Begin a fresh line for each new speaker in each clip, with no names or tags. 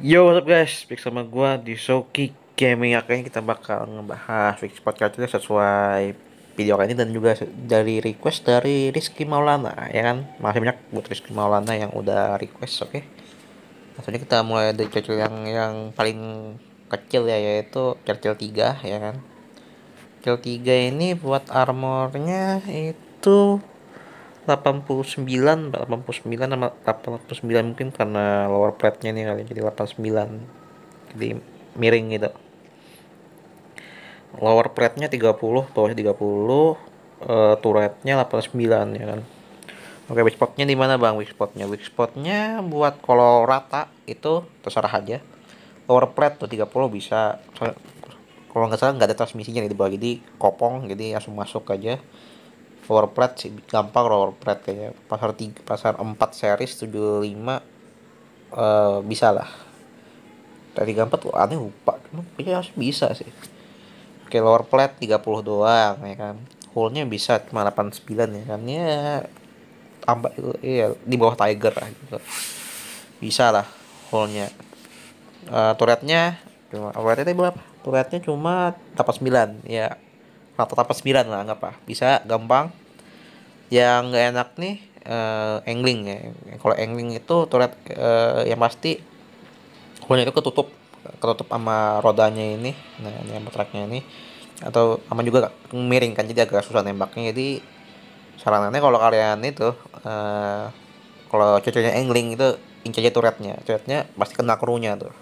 Yo, what's up guys? Balik sama gua di Soki Gaming. Akhirnya kita bakal ngebahas fix podcast ini sesuai video kali ini dan juga dari request dari Rizky Maulana ya kan masih banyak buat Rizky Maulana yang udah request oke okay? maksudnya kita mulai dari cocok yang yang paling kecil ya yaitu Churchill 3 ya kan Churchill 3 ini buat armornya itu 89 89 sama 89 mungkin karena lower plate-nya ini kali jadi 89 jadi miring gitu lower plate-nya 30 bawahnya 30 uh, eh, turret-nya 89 ya kan Oke, weak spot-nya dimana Bang? Weak spot-nya. Weak spot-nya buat kalau rata itu terserah aja. Lower plate tuh 30 bisa. Kalau nggak salah nggak ada transmisinya di bawah, jadi kopong, jadi langsung masuk aja lower plate sih gampang lower plate kayaknya pasar tiga pasar empat series 75 lima eh, bisa lah dari tuh aneh lupa kayaknya harus bisa sih oke lower plate tiga puluh doang ya kan hole-nya bisa cuma sembilan ya kan ya tambah iya di bawah tiger lah gitu bisa lah hole-nya uh, eh, turretnya cuma oh, turretnya tadi berapa turretnya cuma sembilan ya atau tapas 9 lah nggak apa bisa gampang yang nggak enak nih uh, eh, angling ya kalau angling itu turret uh, yang pasti kulitnya itu ketutup ketutup sama rodanya ini nah ini sama tracknya ini atau sama juga miring kan jadi agak susah nembaknya jadi saranannya kalau kalian itu uh, kalau cocoknya angling itu incar aja turretnya turretnya pasti kena krunya tuh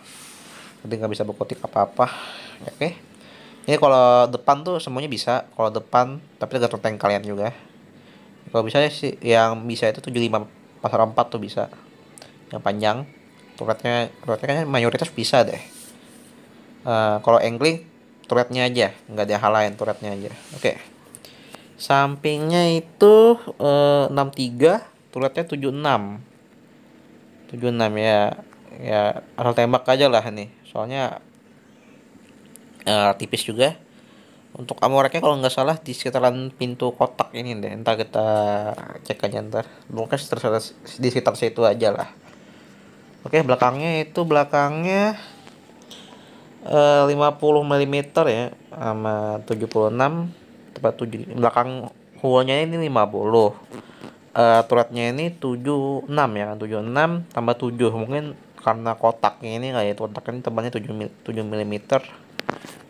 jadi nggak bisa berkotik apa-apa oke okay. ini kalau depan tuh semuanya bisa kalau depan tapi agak tank kalian juga kalau misalnya sih yang bisa itu 75 pasar 4 tuh bisa yang panjang turretnya turretnya kan mayoritas bisa deh uh, kalau angling turretnya aja nggak ada hal lain turretnya aja oke okay. sampingnya itu uh, eh, 63 turretnya 76 76 ya ya asal tembak aja lah nih soalnya uh, tipis juga untuk amoreknya kalau nggak salah di sekitaran pintu kotak ini deh entah kita cek aja ntar mungkin terserah di sekitar situ aja lah oke belakangnya itu belakangnya eh, 50 mm ya sama 76 tempat 7 belakang hullnya ini 50 uh, eh, Turatnya ini 76 ya tujuh 76 tambah 7 mungkin karena kotaknya ini kayak kotaknya ini tebalnya 7 7 mm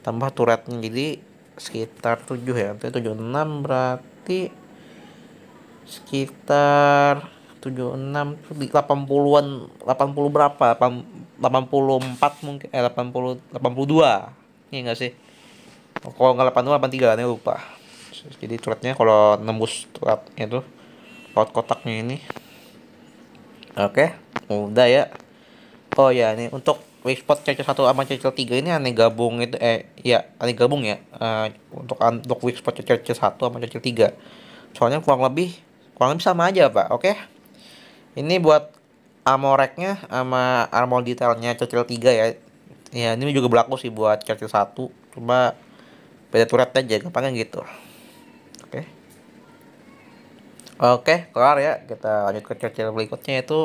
tambah turatnya jadi sekitar 7 ya berarti 76 berarti sekitar 76 di 80-an 80 berapa 84 mungkin eh 80 82 iya enggak sih kalau nggak 82 83 nih lupa jadi threadnya kalau nembus threadnya itu laut kotaknya ini oke okay, udah ya oh ya ini untuk wispot Cecil 1 sama Cecil 3 ini aneh gabung itu eh ya aneh gabung ya uh, untuk untuk wispot Cecil 1 sama Cecil 3 soalnya kurang lebih kurang lebih sama aja pak oke okay? ini buat amoreknya sama armor detailnya Cecil 3 ya ya ini juga berlaku sih buat Cecil 1 cuma beda turret aja gampangnya gitu oke okay. oke okay, kelar ya kita lanjut ke Cecil berikutnya itu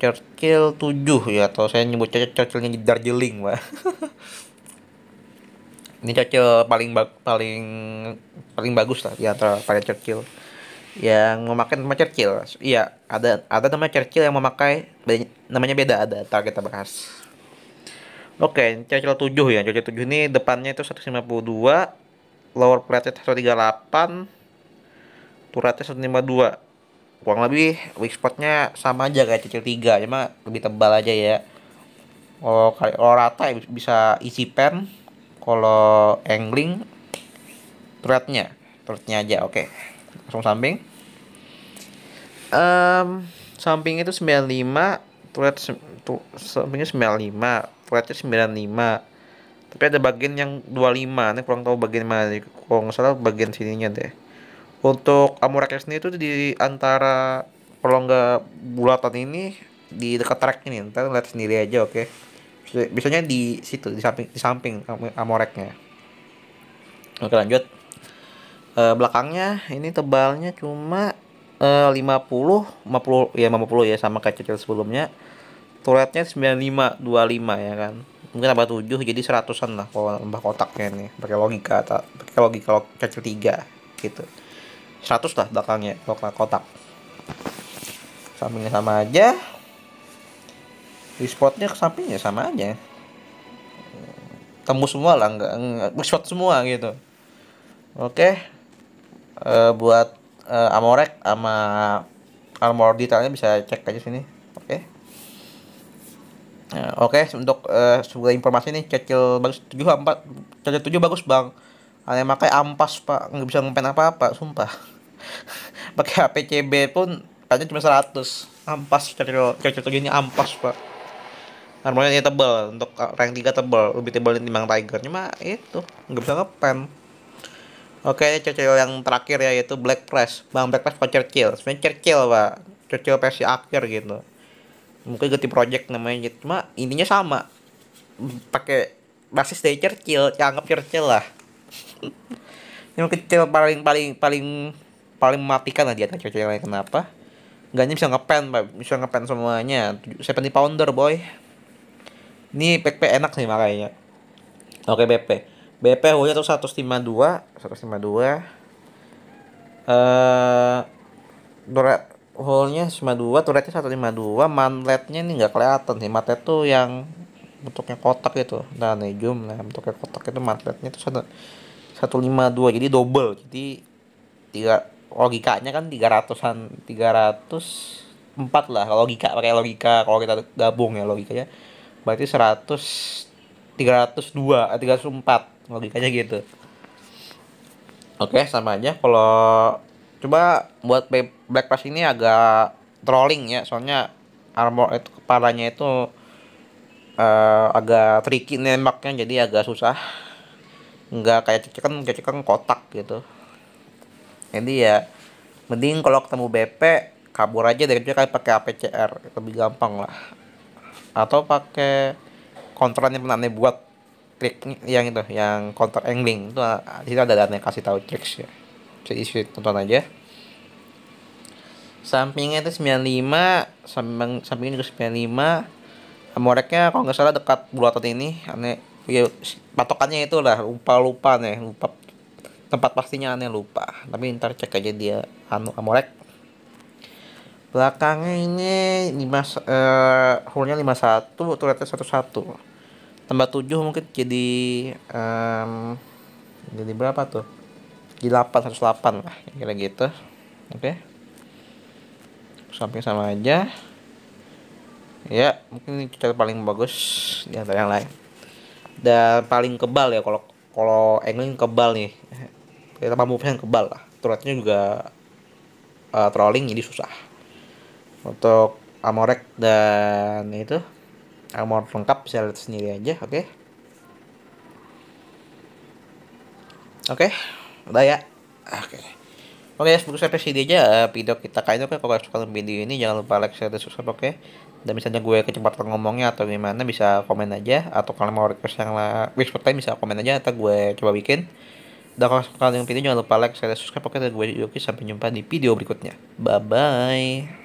Churchill 7 ya atau saya nyebut Churchillnya di Darjeeling pak ini Churchill paling ba paling paling bagus lah di antara para Churchill yang memakai nama Churchill iya ada ada nama Churchill yang memakai namanya beda ada ntar kita bahas oke okay, Churchill 7 ya Churchill 7 ini depannya itu 152 lower plate 138 turatnya 152 kurang lebih weak spotnya sama aja kayak cicil 3 cuma lebih tebal aja ya kalau kalau rata ya bisa isi pen kalau angling threadnya threadnya aja oke okay. langsung samping um, samping itu 95 thread tu, sampingnya 95 threadnya 95 tapi ada bagian yang 25 ini kurang tahu bagian mana kalau nggak salah bagian sininya deh untuk Amurakya sendiri itu di antara pelongga bulatan ini di dekat track ini. nanti lihat sendiri aja, oke. Okay? Biasanya di situ, di samping di samping Amoreknya. Oke, lanjut. E, belakangnya ini tebalnya cuma e, 50 50 ya 50 ya sama kayak cecil sebelumnya. Turretnya 95 25 ya kan mungkin tambah 7 jadi seratusan lah kalau tambah kotaknya nih pakai logika pakai logika kecil 3 gitu 100 lah belakangnya kotak kotak sampingnya sama aja respotnya ke sampingnya sama aja temu semua lah nggak respot semua gitu oke okay. uh, eh, buat uh, Amorek sama Armor detailnya bisa cek aja sini oke okay. Nah, oke okay, untuk uh, sebuah informasi nih cecil bagus tujuh empat, cecil tujuh bagus bang ada yang pakai ampas pak nggak bisa ngepen apa apa sumpah pakai HP CB pun tanya cuma 100 ampas cocok cocok gini ampas pak normalnya ini tebal untuk rank 3 tebal lebih tebal timbang Tiger cuma itu nggak bisa ngepen Oke, ini Churchill yang terakhir ya yaitu Black Press. Bang Black Press bukan Churchill. Sebenarnya Churchill, Pak. Churchill versi akhir gitu. Mungkin ganti project namanya gitu. Cuma intinya sama. Pakai basis dari Churchill, ya anggap Churchill lah yang kecil paling paling paling paling mematikan lah dia atas cewek yang kenapa Gaknya bisa ngepen mbak bisa ngepen semuanya saya penting pounder boy ini PP enak sih makanya oke BP BP hujan tuh satu dua 152 152 eh uh, hole-nya 92, turretnya 152, manletnya ini nggak kelihatan sih. manlet tuh yang bentuknya kotak gitu. Nah, nih zoom lah bentuknya kotak itu manletnya tuh 152 jadi double jadi tiga logikanya kan 300-an 304 lah kalau logika pakai logika kalau kita gabung ya logikanya berarti 100 302 304 logikanya gitu oke okay, sama aja kalau coba buat Black Pass ini agak trolling ya soalnya armor itu kepalanya itu uh, agak tricky nembaknya jadi agak susah nggak kayak cecekan cecekan kotak gitu jadi ya mending kalau ketemu BP kabur aja dari dia, pakai APCR lebih gampang lah atau pakai kontrolnya yang pernah buat trik yang itu yang counter angling itu kita ah, ada datanya kasih tahu tricks ya bisa isi tonton aja sampingnya itu 95 samping sampingnya juga 95 moreknya kalau nggak salah dekat bulatan ini aneh ya, patokannya itulah lupa lupa nih lupa tempat pastinya aneh lupa tapi ntar cek aja dia anu amorek belakangnya ini lima eh hurnya lima satu turretnya satu satu tambah tujuh mungkin jadi um, jadi berapa tuh di delapan seratus delapan lah kira gitu oke okay. samping sama aja ya mungkin ini cara paling bagus di antara yang lain dan paling kebal ya kalau kalau angling kebal nih kita eh, mampu yang kebal lah turretnya juga uh, trolling jadi susah untuk amorek dan itu Amore lengkap bisa lihat sendiri aja oke okay? oke okay, udah ya oke okay. Oke, okay, sampai sini aja eh, video kita kali ini. Oke, kalau suka video ini jangan lupa like, share, dan subscribe, oke? Okay? Dan misalnya gue kecepatan ngomongnya atau gimana bisa komen aja. Atau kalau mau request yang lah, wish time bisa komen aja atau gue coba bikin. Dan kalau suka dengan video jangan lupa like, share, dan subscribe, oke? Okay? Dan gue Yoki, sampai jumpa di video berikutnya. Bye-bye.